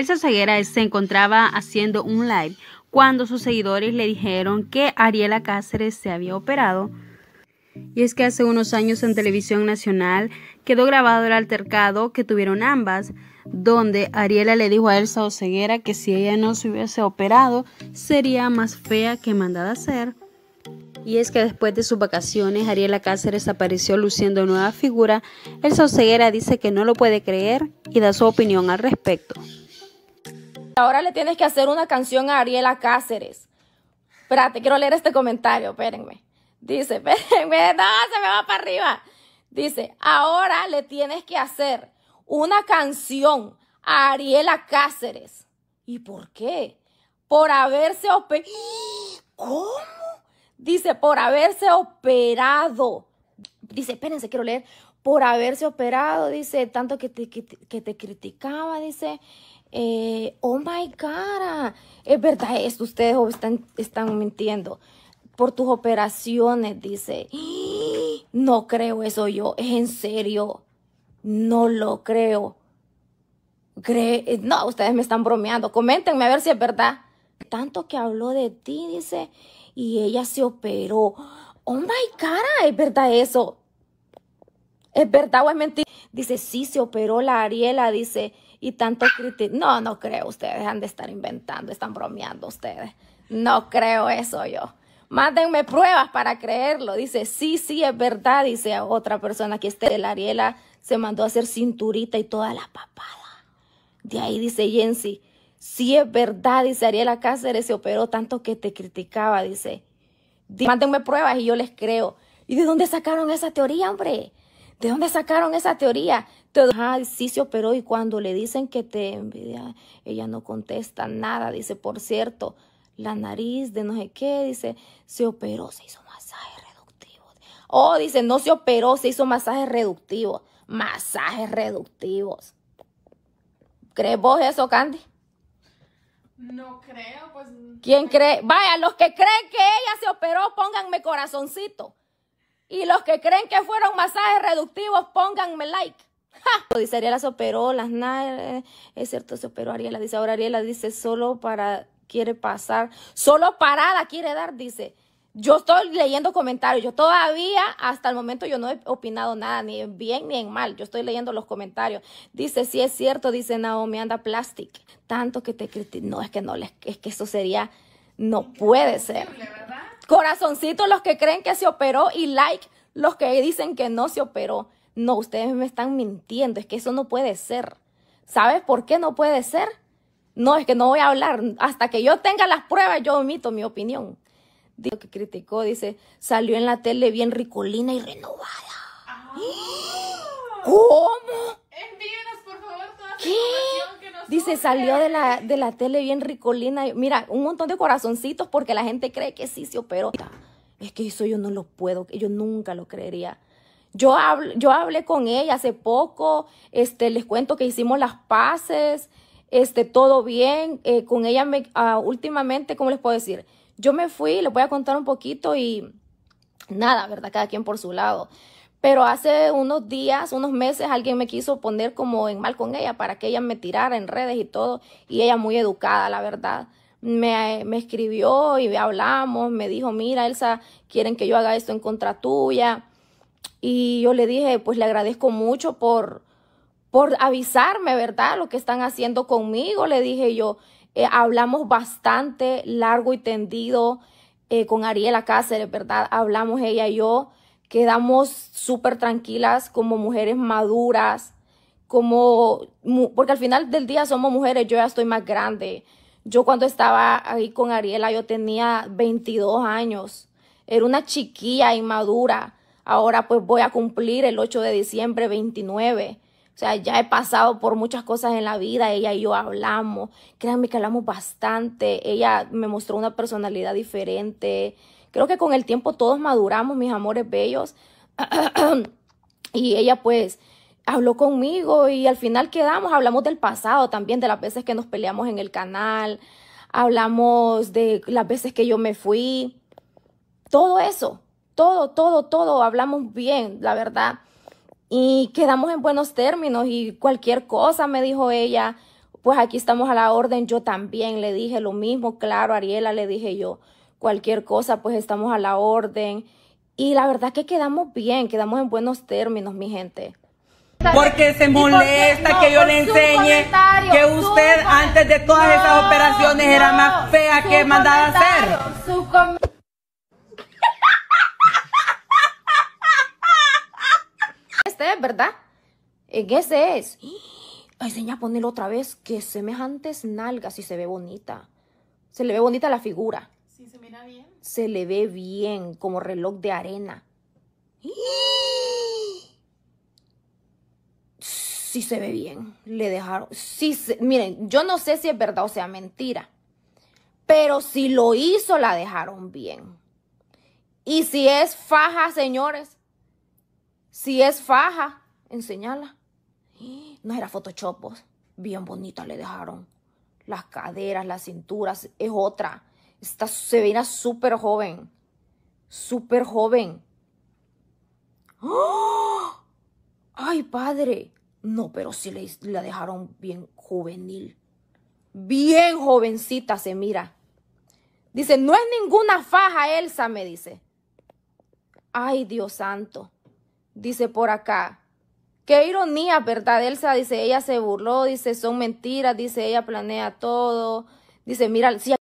Elsa Ceguera se encontraba haciendo un live cuando sus seguidores le dijeron que Ariela Cáceres se había operado. Y es que hace unos años en Televisión Nacional quedó grabado el altercado que tuvieron ambas, donde Ariela le dijo a Elsa Oceguera que si ella no se hubiese operado, sería más fea que mandada a ser. Y es que después de sus vacaciones, Ariela Cáceres apareció luciendo nueva figura. Elsa Oceguera dice que no lo puede creer y da su opinión al respecto. Ahora le tienes que hacer una canción a Ariela Cáceres. Espérate, quiero leer este comentario, espérenme. Dice, espérenme, no, se me va para arriba. Dice, ahora le tienes que hacer una canción a Ariela Cáceres. ¿Y por qué? Por haberse operado. ¿Cómo? Dice, por haberse operado. Dice, espérense, quiero leer. Por haberse operado, dice, tanto que te, que, que te criticaba, dice, eh, oh my God, ah, es verdad esto, ustedes están, están mintiendo. Por tus operaciones, dice. No creo eso yo, es en serio. No lo creo. Eh, no, ustedes me están bromeando. Coméntenme a ver si es verdad. Tanto que habló de ti, dice, y ella se operó. Oh my God, ah, es verdad eso. ¿Es verdad o es mentira? Dice, sí, se operó la Ariela, dice y tanto críticos, No, no creo, ustedes han de estar inventando, están bromeando ustedes. No creo eso yo. Mándenme pruebas para creerlo. Dice, sí, sí, es verdad, dice otra persona que esté. La Ariela se mandó a hacer cinturita y toda la papada. De ahí dice Jensi, sí es verdad, dice Ariela Cáceres, se operó tanto que te criticaba, dice. Mándenme pruebas y yo les creo. ¿Y de dónde sacaron esa teoría, hombre? ¿De dónde sacaron esa teoría? Todo, sí se operó y cuando le dicen que te envidia, ella no contesta nada. Dice, por cierto, la nariz de no sé qué, dice, se operó, se hizo masaje reductivo. Oh, dice, no se operó, se hizo masaje reductivo. Masajes reductivos. ¿Crees vos eso, Candy? No creo, pues. ¿Quién pues, cree? Vaya, los que creen que ella se operó, pónganme corazoncito. Y los que creen que fueron masajes reductivos, pónganme like. Dice Ariela se operó, las nada, es cierto, se operó Ariela. Dice, ahora Ariela dice, solo para, quiere pasar, solo parada quiere dar, dice. Yo estoy leyendo comentarios, yo todavía hasta el momento yo no he opinado nada, ni en bien ni en mal, yo estoy leyendo los comentarios. Dice, si es cierto, dice Naomi, anda plastic, tanto que te critico. No, es que no, es que eso sería, no puede ser. Corazoncito, los que creen que se operó y like los que dicen que no se operó no, ustedes me están mintiendo, es que eso no puede ser. ¿Sabes por qué no puede ser? No, es que no voy a hablar. Hasta que yo tenga las pruebas, yo omito mi opinión. Dijo que criticó, dice, salió en la tele bien ricolina y renovada. Ah. ¿Cómo? Envíenos, por favor, toda ¿Qué? Que nos dice, salió de la, de la tele bien ricolina. Mira, un montón de corazoncitos porque la gente cree que sí se operó. Es que eso yo no lo puedo, yo nunca lo creería. Yo, yo hablé con ella hace poco, este, les cuento que hicimos las paces, este, todo bien. Eh, con ella me, ah, últimamente, ¿cómo les puedo decir? Yo me fui, les voy a contar un poquito y nada, ¿verdad? Cada quien por su lado. Pero hace unos días, unos meses, alguien me quiso poner como en mal con ella para que ella me tirara en redes y todo. Y ella muy educada, la verdad. Me, me escribió y hablamos, me dijo, mira, Elsa, quieren que yo haga esto en contra tuya. Y yo le dije, pues le agradezco mucho por, por avisarme, ¿verdad? Lo que están haciendo conmigo, le dije yo. Eh, hablamos bastante largo y tendido eh, con Ariela Cáceres, ¿verdad? Hablamos ella y yo, quedamos súper tranquilas como mujeres maduras, como, porque al final del día somos mujeres, yo ya estoy más grande. Yo cuando estaba ahí con Ariela, yo tenía 22 años, era una chiquilla inmadura Ahora pues voy a cumplir el 8 de diciembre 29. O sea, ya he pasado por muchas cosas en la vida, ella y yo hablamos, créanme que hablamos bastante, ella me mostró una personalidad diferente. Creo que con el tiempo todos maduramos, mis amores bellos. y ella pues habló conmigo y al final quedamos, hablamos del pasado también, de las veces que nos peleamos en el canal, hablamos de las veces que yo me fui, todo eso, todo, todo, todo hablamos bien, la verdad. Y quedamos en buenos términos y cualquier cosa, me dijo ella, pues aquí estamos a la orden, yo también le dije lo mismo, claro, Ariela, le dije yo, cualquier cosa, pues estamos a la orden. Y la verdad que quedamos bien, quedamos en buenos términos, mi gente. Porque se molesta que yo le pues, enseñe que usted antes de todas esas operaciones era más fea que mandada a hacer. ¿verdad? En ese es. Ay, señora, ponelo otra vez, que semejantes nalgas y se ve bonita. Se le ve bonita la figura. Sí, se mira bien. Se le ve bien, como reloj de arena. Si se ve bien. Le dejaron. Sí, se... miren, yo no sé si es verdad o sea mentira. Pero si lo hizo, la dejaron bien. Y si es faja, señores, si es faja, enseñala. No era Photoshop, Bien bonita le dejaron. Las caderas, las cinturas, es otra. Está, se veía súper joven. Súper joven. ¡Oh! ¡Ay, padre! No, pero sí le, la dejaron bien juvenil. Bien jovencita se mira. Dice, no es ninguna faja, Elsa, me dice. Ay, Dios santo dice por acá. Qué ironía, ¿verdad, Elsa? Dice, ella se burló, dice, son mentiras, dice, ella planea todo. Dice, mira, si